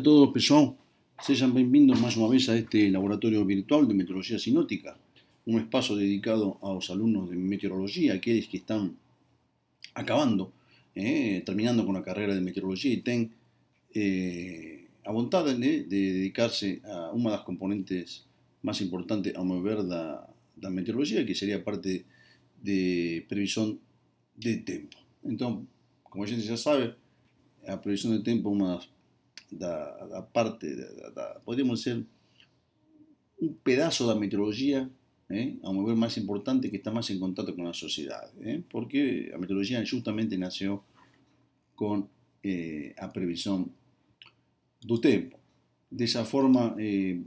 a todos, Sean bienvenidos más una vez a este laboratorio virtual de meteorología sinótica, un espacio dedicado a los alumnos de meteorología, aquellos que están acabando, eh, terminando con la carrera de meteorología y ten eh, a ¿eh? de, dedicarse a una de las componentes más importantes a mover la meteorología, que sería parte de previsión de tiempo. Entonces, como ya gente ya sabe, la previsión de tiempo es una de las da, parte, da, podríamos ser un pedazo de la eh, a nivel más importante que está más en contacto con la sociedad ¿eh? porque la meteorología justamente nació con la eh, previsión del tiempo de esa forma, eh,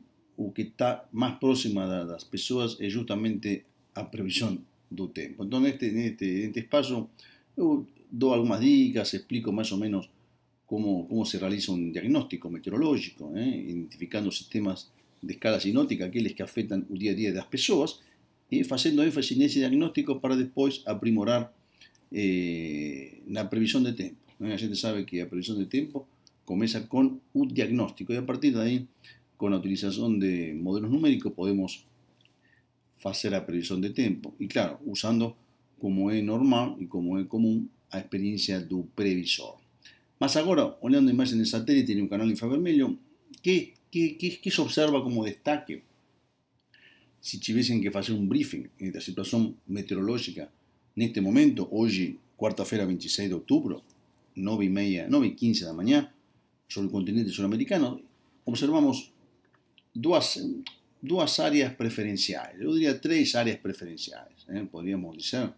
que está más próxima a las personas es justamente la previsión del tiempo entonces en este, este, este espacio doy algunas dicas, explico más o menos cómo, se realiza un diagnóstico meteorológico, ¿eh? identificando sistemas de escala sinótica, aquellos que afectan el día a día personas, y haciendo énfasis en ese diagnóstico para después aprimorar eh, la previsión de tiempo. La gente sabe que la previsión de tiempo comienza con un diagnóstico y a partir de ahí, con la utilización de modelos numéricos, podemos hacer la previsión de tiempo. Y claro, usando como es normal y como es común la experiencia del previsor. Más ahora, olvidando imágenes de satélite tiene un canal infrarrojo, ¿qué se observa como destaque? Si tuviesen que hacer un briefing la situación meteorológica en este momento, hoy, cuarta feira 26 de octubre, 9 y media 9 y 15 la mañana, sobre el continente sudamericano, observamos dos áreas preferenciales, yo diría tres áreas preferenciales, ¿eh? podríamos decir,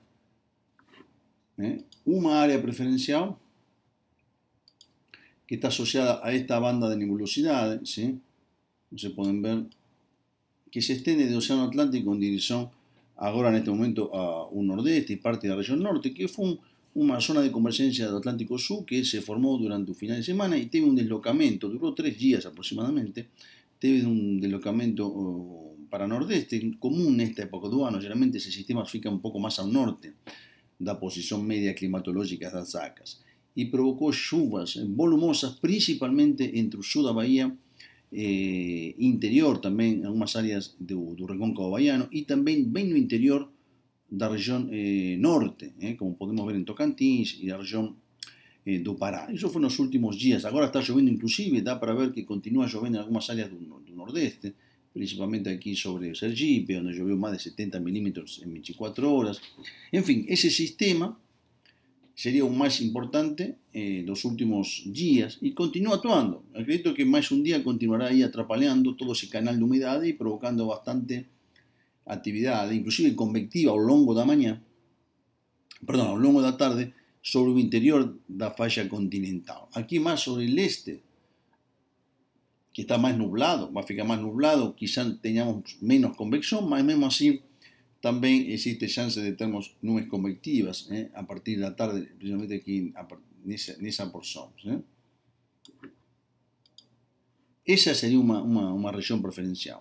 ¿eh? una área preferencial que está asociada a esta banda de nebulosidades, ¿sí? se pueden ver, que se extiende del Océano Atlántico en dirección ahora en este momento a un nordeste y parte de la región norte, que fue una zona de convergencia del Atlántico Sur que se formó durante un final de semana y tuvo un deslocamiento, duró tres días aproximadamente, tuvo un deslocamiento para nordeste, común en esta época de año, generalmente ese sistema fica un poco más al norte da posición media climatológica las sacas y provocó lluvias volumosas, principalmente en la Bahía, eh, interior también, en algunas áreas de, Rincón y también el interior de la región eh, norte, eh, como podemos ver en Tocantins y la región eh, do Pará. Eso fue en los últimos días. Ahora está lloviendo inclusive, da para ver que continúa lloviendo en algunas áreas del nordeste, principalmente aquí sobre Sergipe, donde llovió más de 70 milímetros en 24 horas. En fin, ese sistema sería un más importante en eh, los últimos días y continúa actuando. Acredito que más un día continuará ahí atrapaleando todo ese canal de humedad y provocando bastante actividad, inclusive convectiva largo de la mañana. perdón, largo de la tarde, sobre el interior de la falla continental. Aquí más sobre el este, que está más nublado, va a ficar más nublado, quizás tengamos menos convección, o menos así también existe chance de termos nubes convectivas ¿eh? a partir de la tarde, principalmente aquí en esa porción. ¿eh? Esa sería una, región preferencial.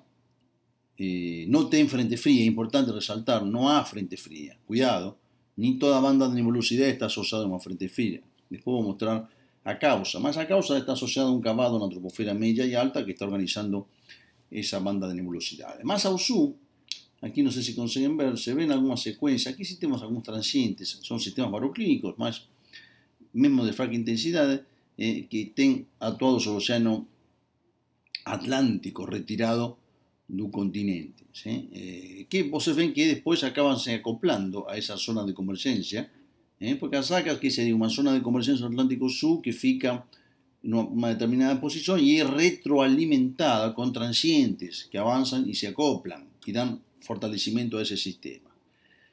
Eh, no ten frente fría, es importante resaltar, no hay frente fría. Cuidado, ni toda banda de nebulosidad está asociada a una frente fría. Les puedo mostrar a causa, más a causa está asociada a un cavado en la troposfera media y alta que está organizando esa banda de nebulosidad. Más su sur, Aquí no sé si consiguen ver, se ven algunas secuencias. Aquí tenemos algunos transientes, son sistemas baroclínicos, más mismo de fraca intensidad, eh, que estén actuados sobre el océano Atlántico, retirado del continente. Eh, que vos ven que después acaban se acoplando a esa zona de convergencia, eh, porque sacas que sería una zona de convergencia Atlántico Sur que fica en una determinada posición y es retroalimentada con transientes que avanzan y se acoplan y dan fortalecimiento de ese sistema.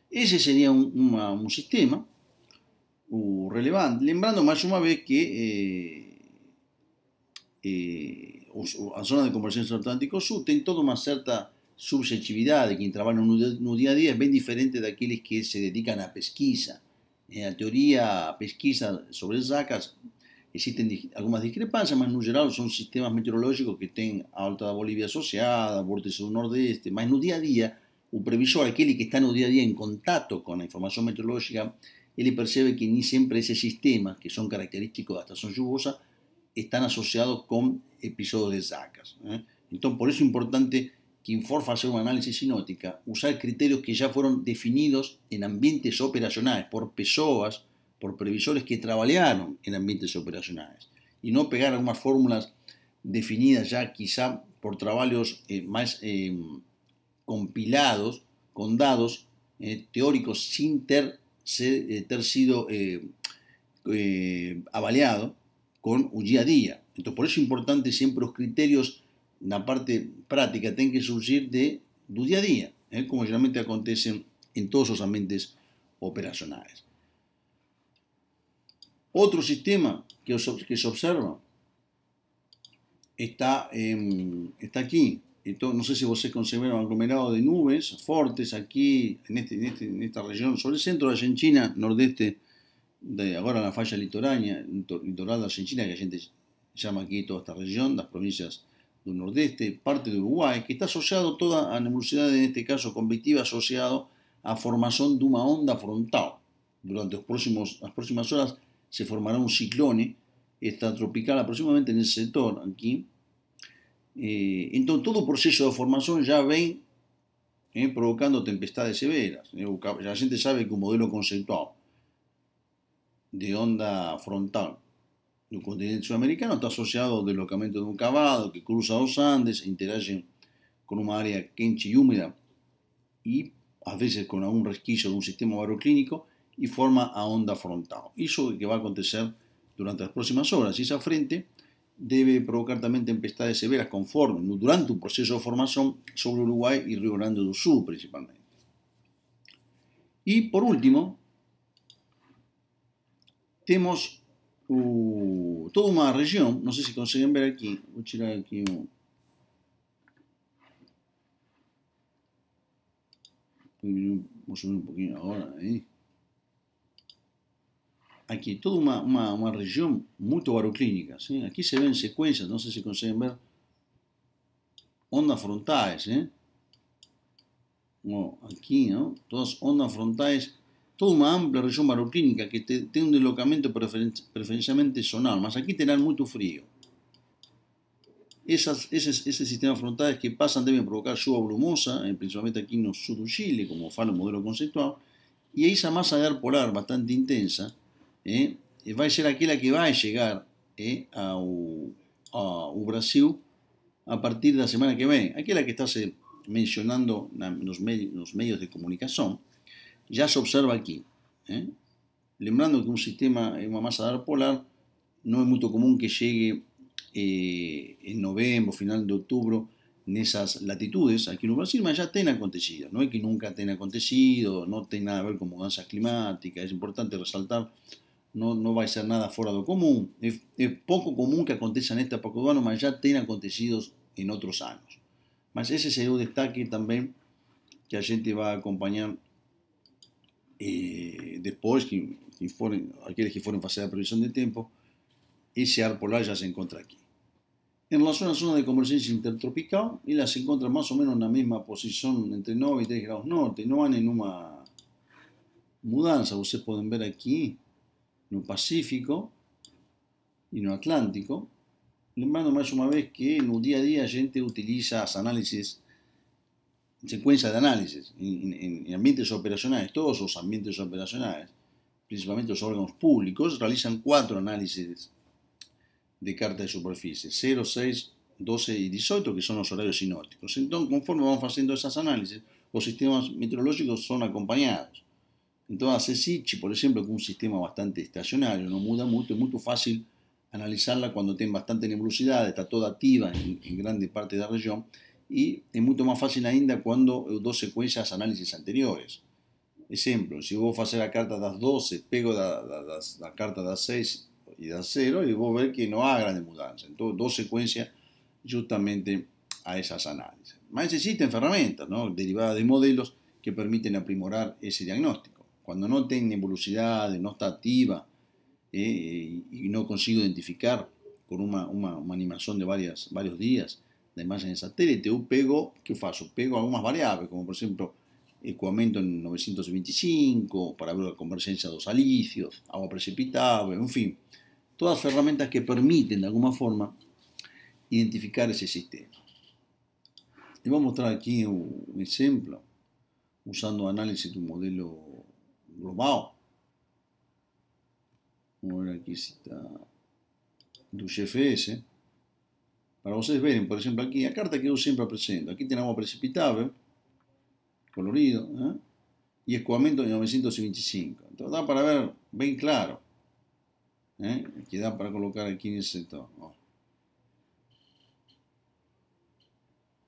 Ese sería un, sistema uh, relevante, lembrando más una vez que eh, eh a zona de conversión del Atlántico Sur todo toda cierta subjetividad quien que en un día a día es bien diferente de aquellos que se dedican a pesquisa. en eh, la teoría, pesquisa sobre sacas Existen algunas discrepancias, más no general son sistemas meteorológicos que estén a alta de Bolivia asociada, vórtices del nordeste, en un día a día, un previsor, aquel que está en un día a día en contacto con la información meteorológica, él percibe que ni siempre ese sistema, que son característicos de la estación lluviosa, están asociados con episodios de sacas. ¿eh? Entonces, por eso es importante que Inforfa hacer un análisis sinótica, usar criterios que ya fueron definidos en ambientes operacionales por personas por previsores que trabajaron en ambientes operacionales y no pegar algunas fórmulas definidas ya quizá por trabajos eh, más eh, compilados, con dados eh, teóricos sin ter, sido avaliado con un día a día. Entonces, por eso es importante siempre los criterios en la parte práctica tienen que surgir de, un día a día, como generalmente acontece en todos los ambientes operacionales. Otro sistema que, se observa está, está aquí. Entonces, no sé si vos consideran un aglomerado de nubes fuertes aquí, este, este, en, esta región, sobre el centro de Argentina, nordeste, de ahora la falla litoral de Argentina, que a gente llama aquí toda esta región, las provincias del nordeste, parte de Uruguay, que está asociado toda a nebulosidad en este caso convectiva, asociado a formación de una onda frontal. Durante los próximos, las próximas horas se formará un ciclone tropical aproximadamente en el sector aquí. Eh, entonces todo proceso de formación ya ven eh, provocando tempestades severas. Eh, la gente sabe que un modelo conceptual de onda frontal del continente sudamericano está asociado al deslocamiento de un cavado que cruza los Andes e con una área quente y húmeda y a veces con algún resquicio de un sistema baroclínico y forma a onda frontal. lo que va a acontecer durante las próximas horas. Y esa frente debe provocar también tempestades severas conforme durante un proceso de formación sobre Uruguay y Río Grande do Sul principalmente. Y, por último, tenemos uh, toda una región, no sé si consiguen ver aquí, a tirar aquí un, a subir un poquito ahora, ¿eh? Aquí, toda una región muy baroclínica. Aquí se ven secuencias, no sé si consiguen ver, ondas frontales. ¿eh? Aquí, todas ondas frontales. toda una amplia región baroclínica que tiene un deslocamiento preferencialmente zonal. Más aquí tendrán mucho frío. Esas, esos, esos, sistemas frontales que pasan deben provocar lluvia brumosa, eh, principalmente aquí en el sur de Chile, como fala el modelo conceptual, y esa masa de ar polar bastante intensa ¿eh? va a ser aquella que va a llegar ¿eh? a Brasil a partir de la semana que viene Aquella que estás eh, mencionando en los medios de comunicación ya se observa aquí Lembrando que un sistema, una masa de ar polar, no es muy común que llegue eh, en noviembre, final de octubre en esas latitudes aquí en Brasil, pero ya tenga acontecido. no es que nunca tenga acontecido, no tenga nada a ver con mudanzas climáticas, es importante resaltar no va a ser nada fuera de es poco es poco común que acontezcan en época de año, mas ya tem acontecido en otros años Mas ese sería un destaque también que a gente va acompañar acompañar eh, después que, que fueron aquellos que fueron previsión de tiempo ese ar polar se encuentra aquí en la zona de convergencia intertropical, y las encuentra más o menos en la misma posición entre 9 y 10 grados norte, no van en una mudanza ustedes pueden ver aquí no Pacífico y no Atlántico. Lembrando más una vez que en el día a día gente utiliza análisis, secuencias de análisis en, ambientes operacionales, todos los ambientes operacionales, principalmente los órganos públicos, realizan cuatro análisis de carta de superficie, 0, 6, 12 y 18, que son los horarios sinópticos. Entonces, conforme vamos haciendo esas análisis, los sistemas meteorológicos son acompañados. Entonces, SICHI, por ejemplo, es un sistema bastante estacionario, no muda mucho, es muy fácil analizarla cuando tiene bastante nebulosidad, está toda activa en, en grande parte de la región, y es mucho más fácil ainda cuando eh, dos secuencias análisis anteriores. ejemplo, si vos haces a carta las 12, pego la carta de las carta das 6 y das 0 y vos ver que no hay grande mudanza. Entonces, dos secuencias justamente a esas análisis. Más existen herramientas derivadas de modelos, que permiten aprimorar ese diagnóstico cuando no tengo velocidad, no está activa eh, y no consigo identificar con una, animación de varias, varios días de imagen en satélite, yo pego, ¿qué hago? Pego algunas variables como por ejemplo, ecuamento en 925, para ver la a de dos agua precipitada, en fin Todas herramientas que permiten de alguna forma, identificar ese sistema. voy a mostrar aquí un ejemplo usando análisis de un modelo global. Vamos a ver aquí si está Para ustedes ver por ejemplo aquí, la carta que yo siempre presento aquí tenemos precipitable. colorido, ¿eh? y y de 925. entonces da para ver bien claro. ¿eh? que da para colocar aquí en ese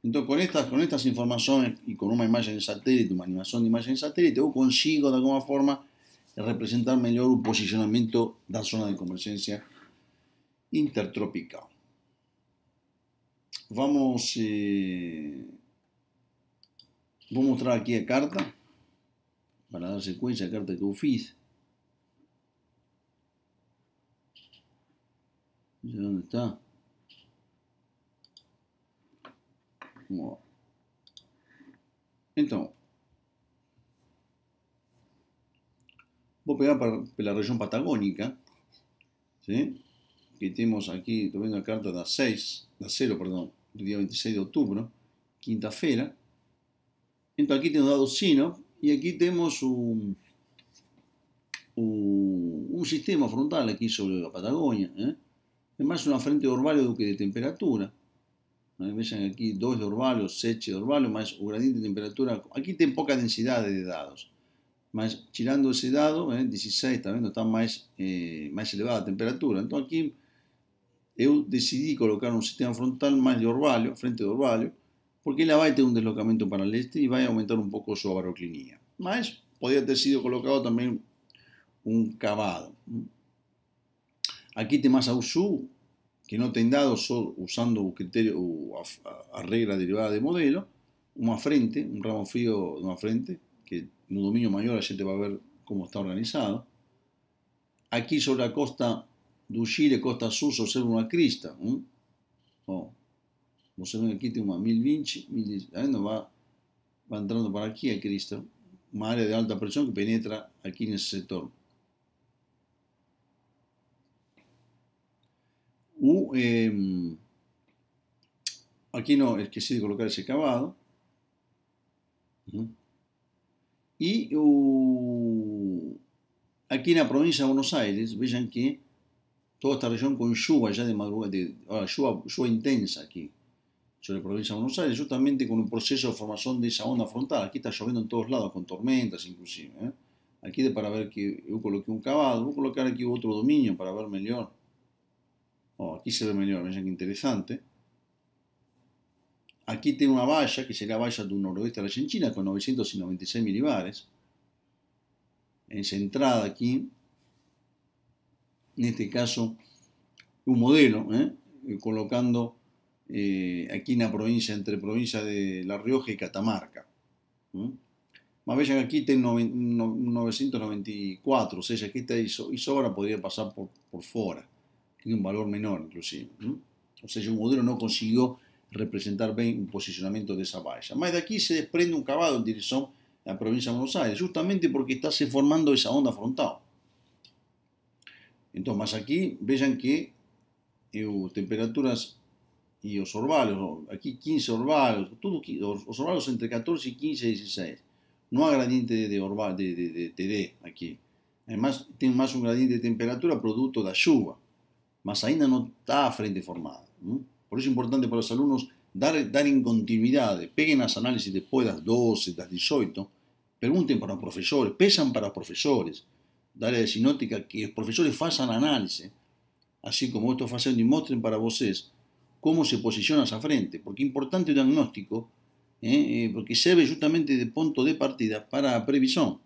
Entonces, con estas, con estas informaciones y con una imagen de satélite, una animación de imagen de satélite, yo consigo, de alguna forma, representar mejor un posicionamiento de la zona de convergencia intertropical. Vamos... Eh, a mostrar aquí la carta, para dar secuencia la carta que eu fiz. ¿Dónde está? Entonces, lá. pegar para, la región patagónica que tenemos aquí estoy vendo la carta de 6, 0, perdón, día 26 de octubre quinta-feira. Entonces aquí tenemos dado sino y aquí tenemos un sistema frontal aquí sobre la Patagonia además ¿eh? es una frente de que de temperatura vean aquí 2 de Orvalio, 7 de Orvalio, más un gradiente de temperatura. Aquí tiene poca densidad de dados. más tirando ese dado, eh, 16, está Está eh, más elevada la temperatura. Entonces aquí, yo decidí colocar un sistema frontal más de Orvalio, frente de Orvalio, porque va a tener un deslocamiento para el este y va a aumentar un poco su baroclinia. Más podría haber sido colocado también un cavado. Aquí tiene más ausu que no ten solo solo usando o criterio a, a, derivada de modelo, una frente, un ramo frío una frente, que un dominio mayor la te va a ver cómo está organizado. Aquí sobre la costa de Chile, costa sur, se observa una crista. Como oh, observen aquí tiene una 1020, vinci ahí no, va, va entrando para aquí a crista, una área de alta presión que penetra aquí en ese sector. Em, aquí no, es que sí de colocar ese cavado. Y uh, aquí en la provincia de Buenos Aires, vean que toda esta región con lluvia ya de madrugada, lluvia, intensa aquí, sobre la provincia de Buenos Aires, justamente con un proceso de formación de esa onda frontal. Aquí está lloviendo en todos lados, con tormentas inclusive. ¿eh? Aquí de para ver que yo coloqué un cavado, voy a colocar aquí otro dominio para ver mejor. Oh, aquí se ve mejor, vean que interesante Aquí tiene una valla, que será valla de un noroeste de la Argentina, con 996 milibares, encentrada aquí, en este caso, un modelo, ¿eh? Eh, colocando eh, aquí aquí la provincia, entre provincia de La Rioja y Catamarca. Más aquí tiene 994, o sea, que esta sobra podría pasar por, por fuera tiene un valor menor inclusive. O sea, el modelo no consiguió representar bien un posicionamiento de esa valla. Más de aquí se desprende un cavado en dirección a la provincia de Buenos Aires, justamente porque está se formando esa onda frontal. Entonces, más aquí, vean que eh, temperaturas y os orvalos, aquí 15 orvalos, todo, entre 14 y 15 y 16. No hay gradiente de, orval, aquí. Además, tiene más un gradiente de temperatura producto de la lluvia más ainda no está frente formada. Por eso es importante para los alumnos dar, dar continuidad, peguen las análisis después de las 12, las 18, pregunten para los profesores, pesan para los profesores, darles de sinótica que los profesores hagan análisis, así como estos haciendo y y para vosotros cómo se posiciona esa frente, porque es importante el diagnóstico, ¿eh? Eh, porque sirve justamente de punto de partida para previsión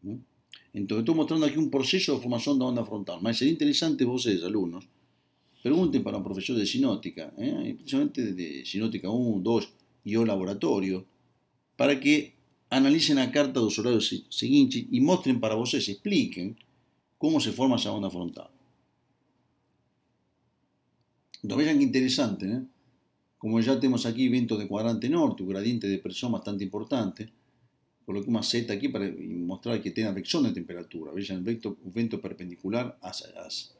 previsión. Entonces, mostrando aquí un proceso de formación de onda frontal, más interesante interesante vosotros, alumnos, Pregunten para un profesor de sinótica, ¿eh? de sinótica 1, 2 y o laboratorio, para que analicen la carta dos horarios siguiente y mostren para ustedes expliquen cómo se forma esa onda frontal. Entonces vean qué interesante, ¿eh? Como ya tenemos aquí viento de cuadrante norte, un gradiente de presión bastante importante, coloqué una Z aquí para mostrar que tiene afección de temperatura. Vean, el vento, un vento perpendicular hacia, hacia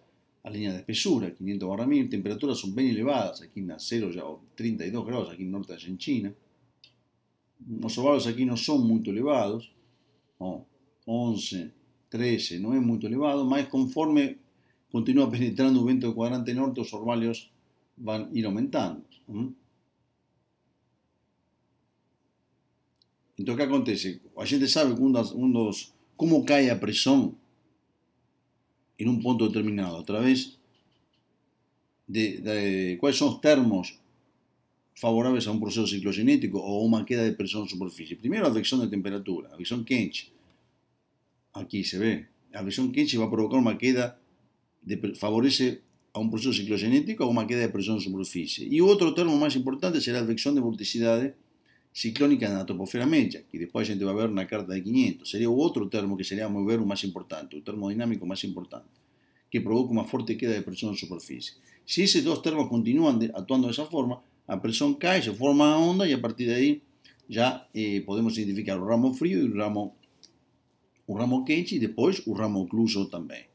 a línea de espesura, 500 barra 1000, temperaturas son bien elevadas, aquí en acero ya, o 32 grados, aquí en norte, allá en China. Los ovarios aquí no son muy elevados, 11, 13, no es muy elevado, más conforme continúa penetrando un vento de cuadrante norte, los orvalios van a ir aumentando. Entonces, ¿qué acontece? A gente sabe cómo cae a presión en un punto determinado, a través de, cuáles son los termos favorables a un proceso ciclogenético o una queda de presión en superficie. Primero, advección de temperatura, advección Kench. Aquí se ve. La advección Kench va a provocar una queda, de, favorece a un proceso ciclogenético o una queda de presión en superficie. Y otro termo más importante será la advección de vorticidades ciclónica la troposfera media, que después a gente va a ver una carta de 500. sería otro termo que sería muy un más importante, un termodinámico más importante, que provoca una fuerte queda de presión en superficie. Si esos dos termos continúan actuando de esa forma, la presión cae, se forma una onda y a partir de ahí ya eh, podemos identificar un ramo frío y un ramo, un ramo quente y después un ramo incluso también.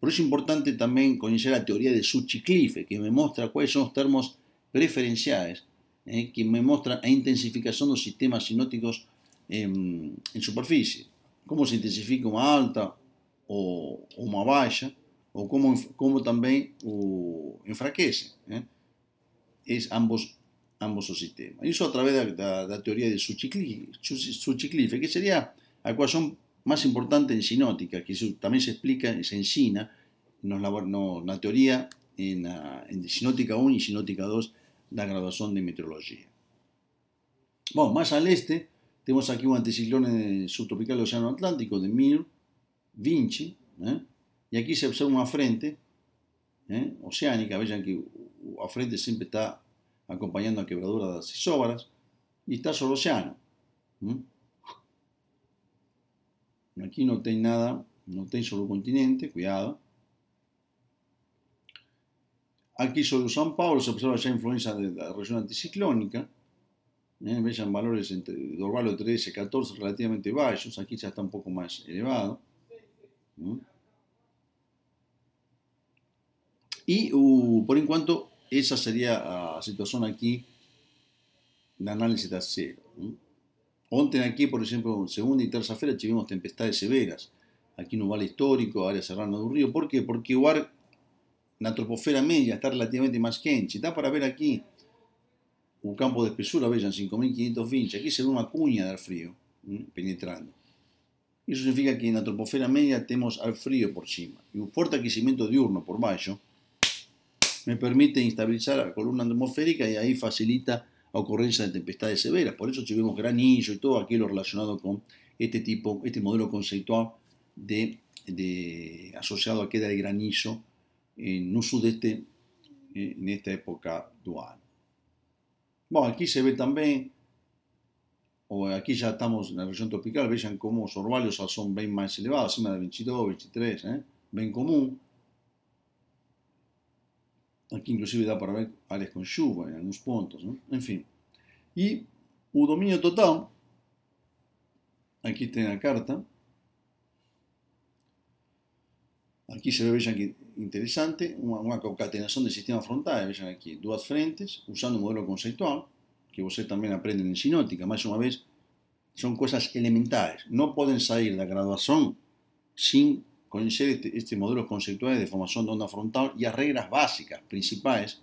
Pero es importante también conocer la teoría de Suchiclife, que me muestra cuáles son los termos preferenciales, ¿eh? que me muestra la intensificación los sistemas sinóticos em, en superficie. Como se intensifica una alta o una baja o cómo como, como enfraquece. ¿eh? es ambos, ambos sistemas. eso a través de la teoría de Suchiklife, que sería la ecuación más importante en sinótica, que también se explica y se ensina la na teoria em, sinótica 1 y sinótica 2 la graduación de meteorología. Bueno, más al este, tenemos aquí un anticiclón subtropical del Océano Atlántico de Mir, Vinci, ¿eh? y aquí se observa una frente ¿eh? oceánica, vean que la frente siempre está acompañando a quebraduras de las y está solo océano. Aquí no tiene nada, no tiene solo continente, cuidado. Aquí sobre San Pablo se observa ya influencia de la región anticiclónica. ¿eh? valores entre Dorvalo 13, 14 relativamente bajos. Aquí ya está un poco más elevado. Y uh, por en cuanto, esa sería la situación aquí de análisis de acero. Ontem aquí, por ejemplo, segunda y tercera fecha tuvimos tempestades severas. Aquí un vale histórico, área serrana de un río. ¿Por qué? Porque igual la troposfera media está relativamente más quente. Está para ver aquí un campo de espesura espesura, 5500 5.520. aquí se ve una cuña de frío penetrando. Eso significa que en la troposfera media tenemos al frío por cima Y un fuerte aquecimiento diurno por mayo me permite instabilizar la columna atmosférica y ahí facilita la ocurrencia de tempestades severas. Por eso vemos granillo y todo aquello relacionado con este tipo, este modelo conceptual de, asociado a queda de granizo eh, no sudeste eh, en esta época dual bueno, aquí se ve también o aquí ya estamos en la región tropical, vean como los orvalos son bien más elevados, acima de 22, 23, eh? común. Aquí inclusive da para ver áreas con lluvia en algunos puntos en fin. y un dominio total, aquí en la carta, aquí se ve, vean que interesante, una, concatenación de sistemas frontales, Vean aquí, dos frentes, usando un modelo conceptual, que ustedes también aprenden en sinótica, más una vez, son cosas elementales. No pueden salir de la graduación sin conocer este, este, modelo conceptual de formación de onda frontal y las reglas básicas, principales,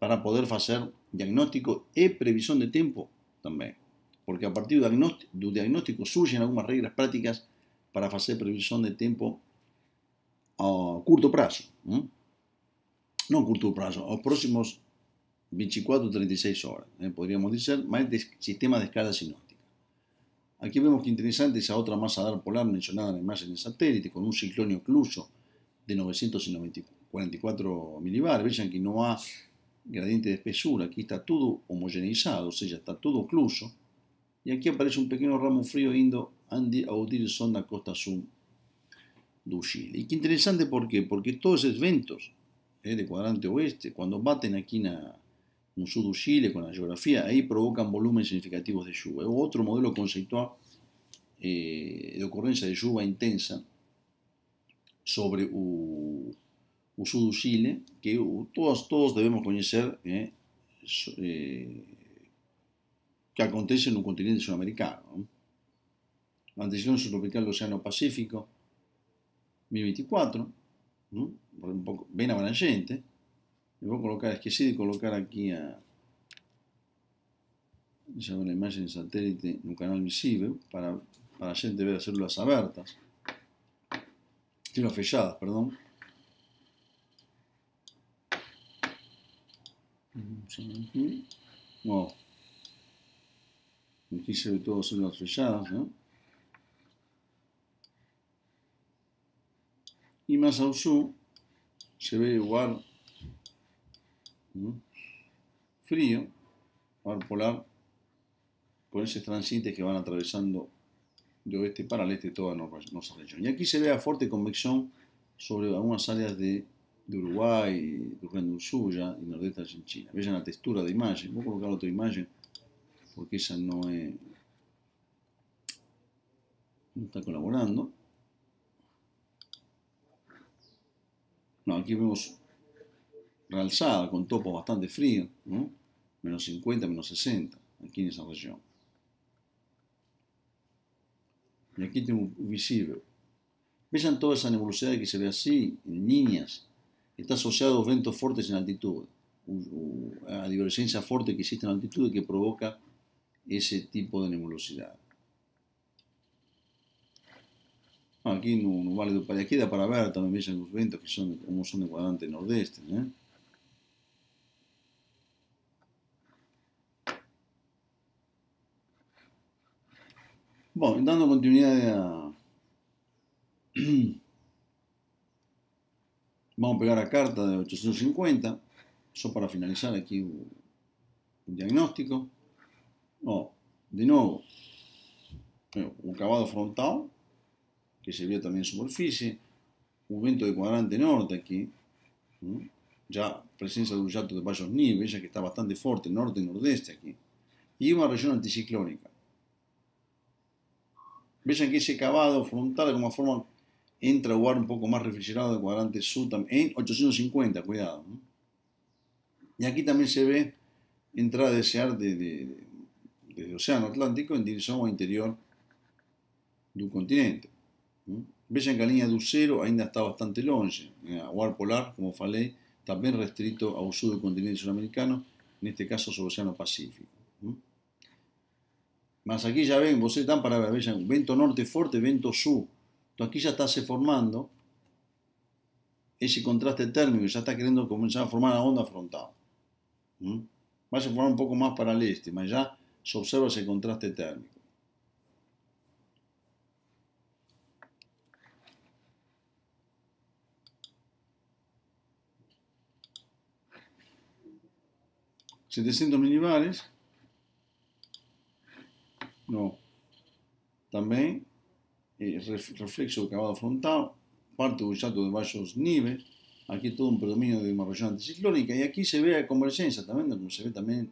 para poder hacer diagnóstico y previsión de tiempo también. Porque a partir del diagnóstico, surgen algunas reglas prácticas para hacer previsión de tiempo a corto plazo no a a plazo a los próximos 24, 36 horas, ¿eh? podríamos decir más de sistema de escala sinótica. aquí vemos que interesante esa otra masa de polar mencionada la imagen del satélite, con un ciclone ocluso de 944 milibar. vean que no hay gradiente de espesura, aquí está todo homogeneizado, o sea, está todo ocluso. Y aquí aparece un pequeño ramo frío indo Andy a sonda costa sur y qué interesante, ¿por qué? Porque todos esos eventos eh, de cuadrante oeste, cuando baten aquí en el sur de Chile con la geografía, ahí provocan volúmenes significativos de lluvia. otro modelo conceptual eh, de ocurrencia de lluvia intensa sobre el sur de Chile, que todos, todos debemos conocer ¿eh? eh, que acontece en un continente sudamericano. ¿no? La anticiclón subtropical del Océano Pacífico, 2024, ¿no? un poco, la gente, me voy a colocar, es que sí, de colocar aquí a. la imagen satélite en un canal visible para, para gente ver las células y Células fechadas, perdón. No. Aquí se ve todo células fechadas, ¿no? y más a sur, se ve igual frío, al polar, por esos transientes que van atravesando de oeste para el este toda nuestra región. Y aquí se ve a fuerte convección sobre algunas áreas de, de Uruguay, de Río ya, y nordeste de Argentina. Vean la textura de imagen. Voy a colocar otra imagen porque esa no, no está colaborando. aquí vemos realzada, con topos bastante frío menos 50, menos 60, aquí en esa región. Y aquí tenemos un visible. Vean toda esa nebulosidad que se ve así, en líneas. Está asociado a ventos fuertes en altitud, a divergencia fuerte que existe en altitud que provoca ese tipo de nebulosidad. aquí no, vale para aquí para ver también vejam los ventos que son como son de cuadrante nordeste, Bueno, ¿eh? Bueno, dando continuidad a... Vamos a pegar a carta de 850, Eso para finalizar aquí un diagnóstico. Oh, de nuevo eh, un cavado frontal, que se vio también en superficie, un viento de cuadrante norte aquí, ya presencia de un yato de varios niveles, ya que está bastante fuerte, norte-nordeste aquí, y una región anticiclónica. Vean que ese cavado frontal, de alguna forma, entra a lugar un poco más refrigerado de cuadrante sur en 850, cuidado. Y aquí también se ve entrada de ese arte de, de, Océano Atlántico en dirección al interior del continente vean que la línea de cero ainda está bastante longe. el polar, como falé, también restrito restrito un sur del continente en este caso sobre el océano Pacífico. más aquí ya ven, vos están para ver, vean, vento norte fuerte, vento sur. Entonces aquí ya está se formando ese contraste térmico, ya está queriendo comenzar a formar la onda frontal. Va a formar un poco más para el este, mas ya se observa ese contraste térmico. 700 milibares. No. También eh, reflexo de cavado frontal, parte un salto de varios niveles, aquí todo un predominio de una región anticiclónica, y aquí se ve la convergencia también, se ve también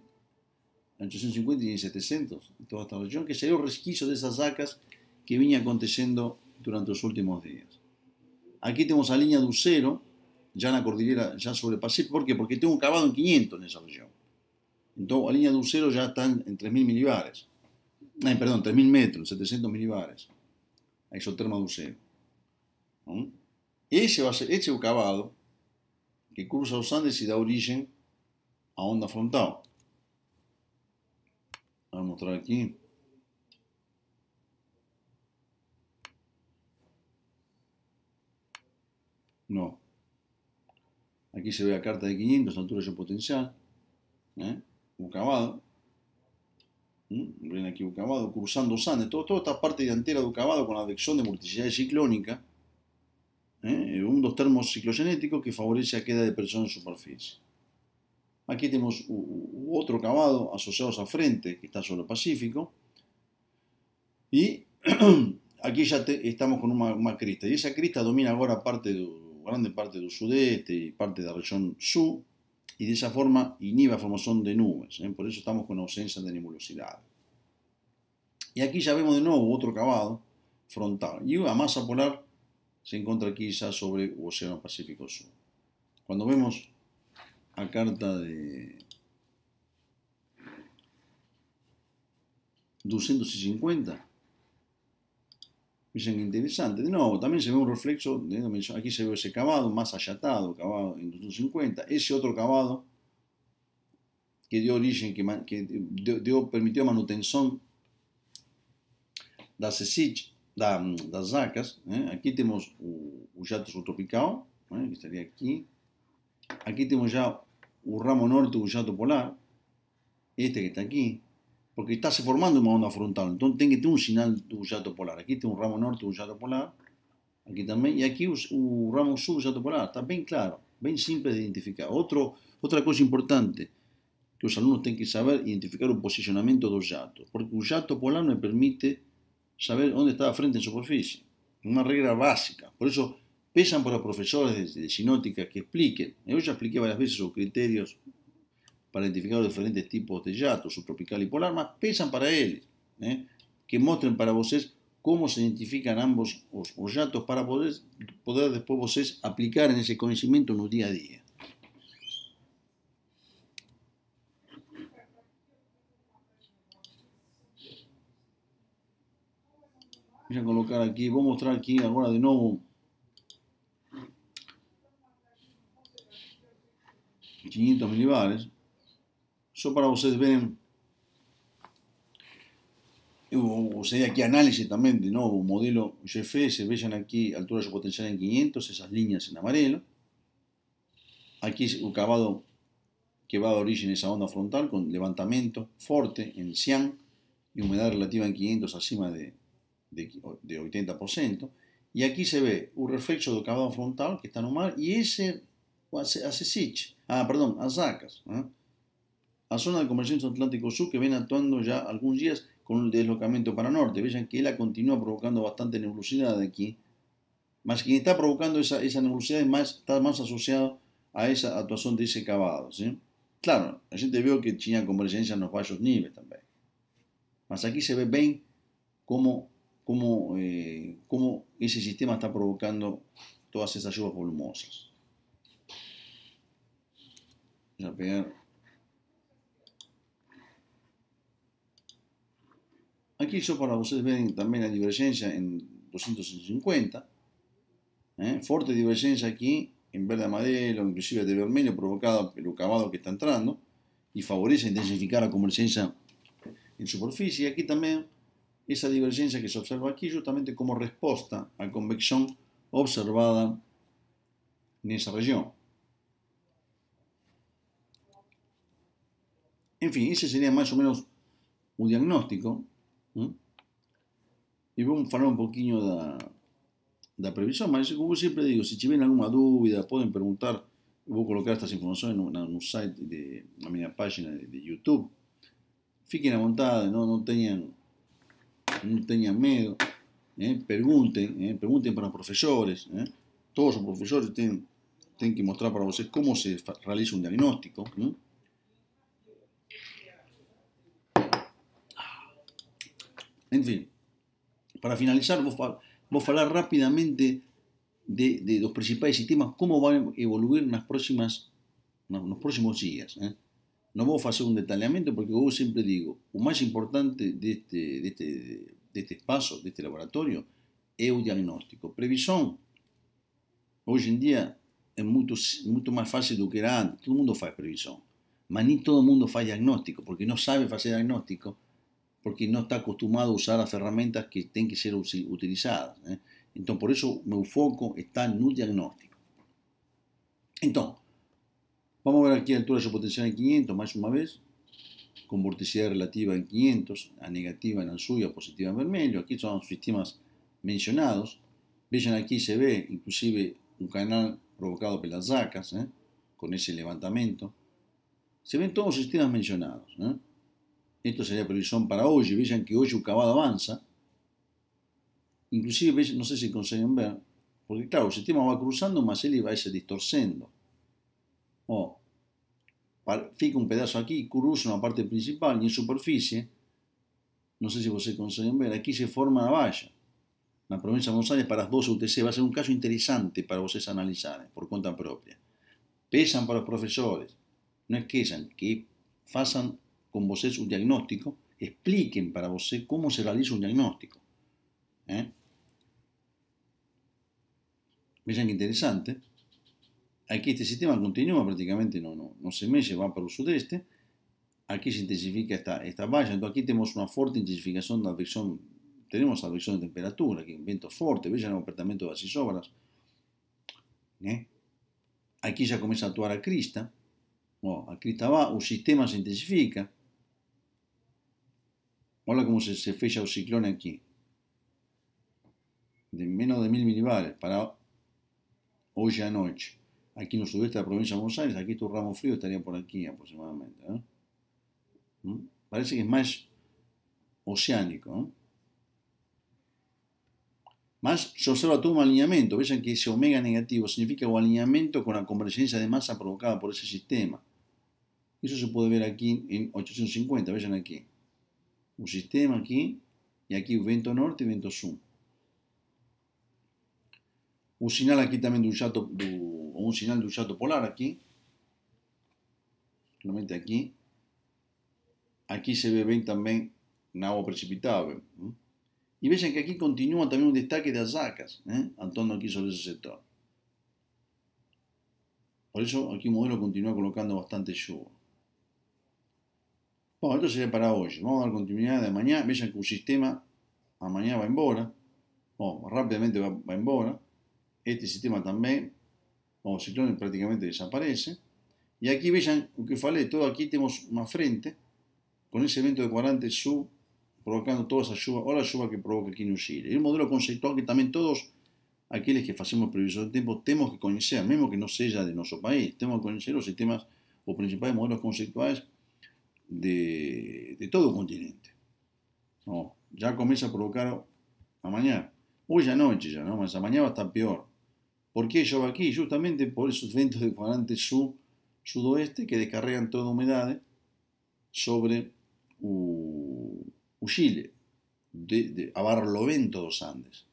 en 850 y en 700, en toda esta región, que sería el resquicio de esas sacas que venía aconteciendo durante los últimos días. Aquí tenemos a línea de cero, ya la cordillera, ya sobre por qué? Porque tengo un cavado en 500 en esa región. Entonces, la línea de un cero ya está en 3.000 milibares. Eh, perdón, 3.000 metros, 700 milibares. A exoterma de un cero. ¿Mm? Ese, va a ser, ese cavado que cruza los Andes y da origen a onda frontal. Vamos a mostrar aquí. No. Aquí se ve la carta de 500, altura de potencial. ¿eh? Un ven aquí Ucabado, cruzando Sandes, todo, toda esta parte delantera de cavado con la de multiplicidad ciclónica, ¿eh? un dos termos ciclogenéticos que favorece la queda de presión en superficie. Aquí tenemos otro cavado asociado a frente que está sobre el Pacífico. Y aquí ya estamos con una, crista. Y esa crista domina ahora parte de grande parte del sudeste y parte de la región sur y de esa forma inhibe la formación de nubes. ¿eh? Por eso estamos con ausencia de nebulosidad. Y aquí ya vemos de nuevo otro acabado frontal. Y una masa polar se encuentra aquí ya sobre el Océano Pacífico Sur. Cuando vemos la carta de 250, Dicen interesante. De nuevo, también se ve un reflexo, aquí se ve ese cavado más achatado, cavado en 250, ese otro cavado que dio origen, que, dio, permitió manutención de las da, ¿eh? Aquí tenemos un yato subtropical, ¿eh? que estaría aquí. Aquí tenemos ya un ramo norte, un yato polar, este que está aquí. Porque está se formando una onda frontal. Entonces tiene que tener un sinal un yato polar. Aquí tiene un ramo norte un yato polar. aquí también, y aquí un ramo sur, un yato polar. Está bien claro. bien simple de identificar. Otra otra cosa importante que los alumnos tienen que saber identificar un posicionamiento de yatos. Porque un yato polar me permite saber dónde está la frente en superficie. Una regla básica. Por eso pesan por los profesores de, sinótica que expliquen. Yo ya expliqué varias veces sus criterios para identificar los diferentes tipos de yatos, subtropical y polar, más pesan para él ¿eh? que mostren para vocês cómo se identifican ambos os, os para poder, poder después vocês aplicar en ese conocimiento en el día a día. Voy a colocar aquí, voy a mostrar aquí ahora de nuevo 500 milibares yo para ustedes ven ustedes sea, aquí análisis también de nuevo modelo GFS, vean aquí altura de potencial en 500, esas líneas en amarelo. es un cavado que va a origen esa onda frontal con levantamiento fuerte en cian y humedad relativa en 500 acima de, de, de 80%. Y aquí se ve un reflejo del cavado frontal que está normal, mar y ese hace, sich, ah, perdón, a a zona de Convergencia Atlántico Sur que viene actuando ya algunos días con el deslocamiento para norte. Vean que ella continúa provocando bastante nebulosidad aquí. Más quien está provocando esa, esa nebulosidad más, está más asociado a esa actuación de ese cavado. ¿sí? Claro, la gente veo que China convergencia en los valles niveles también. Más aquí se ve bien cómo, cómo, eh, cómo ese sistema está provocando todas esas lluvias volumosas. a pegar Aquí eso para ustedes ven también la divergencia en 250, ¿eh? fuerte divergencia aquí en verde amarillo, inclusive de vermelho, provocada por el cavado que está entrando y favorece intensificar la convergencia en superficie. Y aquí también esa divergencia que se observa aquí justamente como respuesta a convección observada en esa región. En fin, ese sería más o menos un diagnóstico ¿Mm? Y vamos hablar un un de la previsión, mas como siempre digo, si tienen alguna duda, pueden preguntar, voy a colocar estas informaciones en un site, de, mi página de, YouTube. fiquen a no no tengan tengan eh. pregunten, eh. pregunten para los profesores, eh. todos los profesores tienen tienen que mostrar para ustedes cómo se realiza un diagnóstico, En fin, para finalizar, voy a hablar rápidamente de, los principales sistemas, cómo van a evoluir las próximas, los próximos días. Eh? No voy a hacer un detallamiento porque como siempre digo, lo más importante de este, este, este espacio, de este laboratorio, es el diagnóstico. Previsión, hoy en día es mucho mucho más fácil do que era antes. Todo mundo hace previsión, pero ni todo el mundo hace diagnóstico, porque no sabe hacer diagnóstico porque no está acostumbrado a usar las herramientas que tienen que ser utilizadas. ¿eh? Entonces, por eso mi foco está en un diagnóstico. Entonces, vamos a ver aquí la altura de su potencial en 500, más una vez, con vorticidad relativa en 500, a negativa en azul y a positiva en vermelho. Aquí son los sistemas mencionados. Vean aquí, se ve inclusive un canal provocado por las vacas ¿eh? con ese levantamiento. Se ven todos los sistemas mencionados. ¿eh? esto sería previsión para hoy, vean que hoy cavado avanza, inclusive no sé si consiguen ver, porque claro, el sistema va cruzando, más él va irse distorciendo. fica un pedazo aquí, cruza una parte principal y en superficie, no sé si ustedes consiguen ver, aquí se forma la valla. La provincia de Buenos para las 12 UTC va a ser un caso interesante para ustedes analizar por cuenta propia. Pesan para los profesores, no es que sean, que pasan con vosotros un diagnóstico, expliquen para vosotros eh, cómo se realiza un diagnóstico. ¿Eh? Vean que interesante. Aquí este sistema continúa prácticamente, no, no, no se mueve, va para el sudeste. Aquí se intensifica esta, esta valla. Entonces aquí tenemos una fuerte intensificación de advección. Tenemos advección de temperatura, aquí un viento fuerte. Vean el apartamento de las isóbaras. ¿eh? Aquí ya comienza a actuar a crista. Bueno, a crista va, el sistema se intensifica. Hola, cómo se, fecha el un ciclón aquí. De menos de mil milibares para hoy anoche. Aquí en el sudeste de la provincia de Buenos Aires, aquí tu ramo frío estaría por aquí aproximadamente. ¿eh? ¿Mm? Parece que es más oceánico. ¿eh? Más se observa todo un alineamiento. Vean que ese omega negativo significa un alineamiento con la convergencia de masa provocada por ese sistema. Eso se puede ver aquí en 850. Vean aquí un sistema aquí, y aquí un vento norte viento vento un Un sinal también de un jato, un un sinal un chato polar aquí. Solamente aquí. Aquí se ve bien también na agua precipitada. Y vean que aquí continúa también un destaque de azacas, ¿eh? aquí sobre ese sector. Por eso aquí el modelo continúa colocando bastante lluvia. Bueno, entonces sería para hoy. Vamos a dar continuidad de mañana. Vean que un sistema a mañana va en bola. Bueno, rápidamente va, en bola. Este sistema también. Bueno, ciclón prácticamente desaparece. Y aquí vean que falé todo. Aquí tenemos una frente con ese evento de 40 sub provocando toda esa lluvia o la lluvia que provoca aquí en Chile. Es un modelo conceptual que también todos aquellos que hacemos previsión de tiempo tenemos que conocer, mismo que no sea de nuestro país, tenemos que conocer los sistemas o principales modelos conceptuales de, todo el continente. ya comienza a provocar a mañana. Hoy noche ya, ¿no? más a mañana va a estar peor. ¿Por qué yo aquí? Justamente por esos vientos de cuadrante sur, sudoeste que descargan toda humedad sobre u, Chile, de, abarlo a Barlovento dos Andes.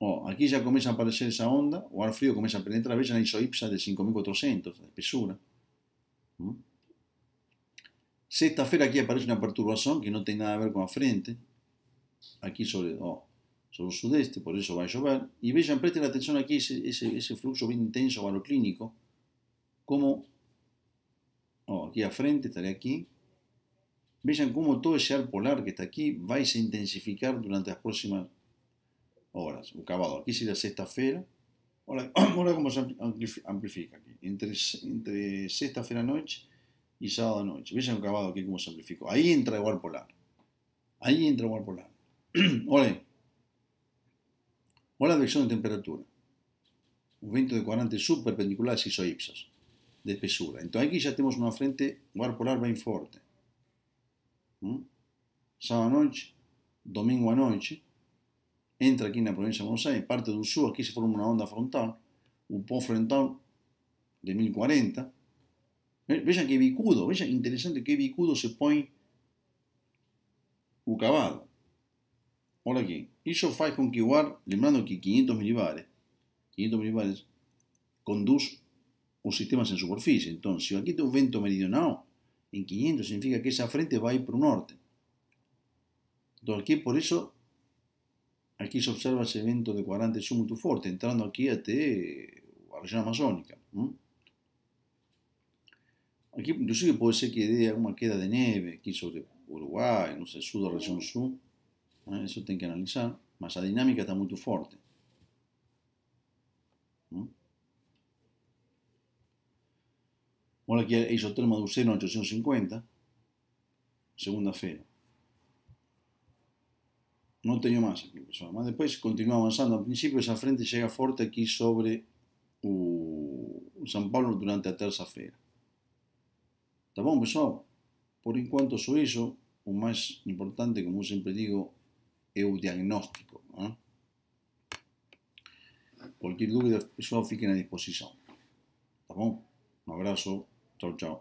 Oh, aquí ya comienza a aparecer esa onda, o al frío comienza a penetrar, veces una ipsa de 5400, de espesura. ¿Mm? Sexta feira aquí aparece una perturbación que no tiene nada que ver con la frente. Aquí sobre, oh, sobre el sudeste, por eso va a llover. Y vean, presten atención aquí ese, ese, flujo bien intenso valoclínico. Como, oh, aquí a frente, estaré aquí. Vean cómo todo ese ar polar que está aquí va a intensificar durante las próximas horas. Acabado. Aquí sería la sexta feira Ahora, cómo se amplifica aquí. Entre, entre sexta esfera noche y sábado noche. Hubiesen acabado aquí como sacrificio. Ahí entra igual polar. Ahí entra el igual polar. Ole. la dirección de temperatura. Un viento de 40 perpendicular si es De espesura. Entonces aquí ya tenemos una frente, guard polar bien fuerte. ¿Mm? Sábado noche, domingo anoche entra aquí en la provincia de Buenos Aires, parte del sur, aquí se forma una onda frontal, un poco frontal de 1040, ¿Eh? Vean que bicudo, vean interesante que bicudo se pone o Hola Olha aqui. faz que lembrando que 500 milibares, 500 milibares conduce un sistemas en superficie. Entonces, si aquí tengo un vento meridional, en 500 significa que esa frente va a ir por un norte. Entonces aquí por eso aquí se observa ese vento de 40 muy fuerte entrando aquí até a este, región amazónica. Aquí inclusive puede ser que dé alguna queda de nieve aquí sobre Uruguay, no sé, sur de región sur. ¿eh? Eso tiene que analizar. más la dinámica está muy fuerte. ¿no? ¿Mm? Ahora aquí hay isoterma de Uceno 850, segunda-feira. No tengo más aquí, después continúa avanzando. Al principio esa frente llega fuerte aquí sobre uh, San Pablo durante la tercera feira bom, pessoal? por enquanto só isso. o más importante, como siempre digo, é o diagnóstico. Cualquier duda, eso fiquen a disposición. Tá bom? Um abraço, tchau, tchau.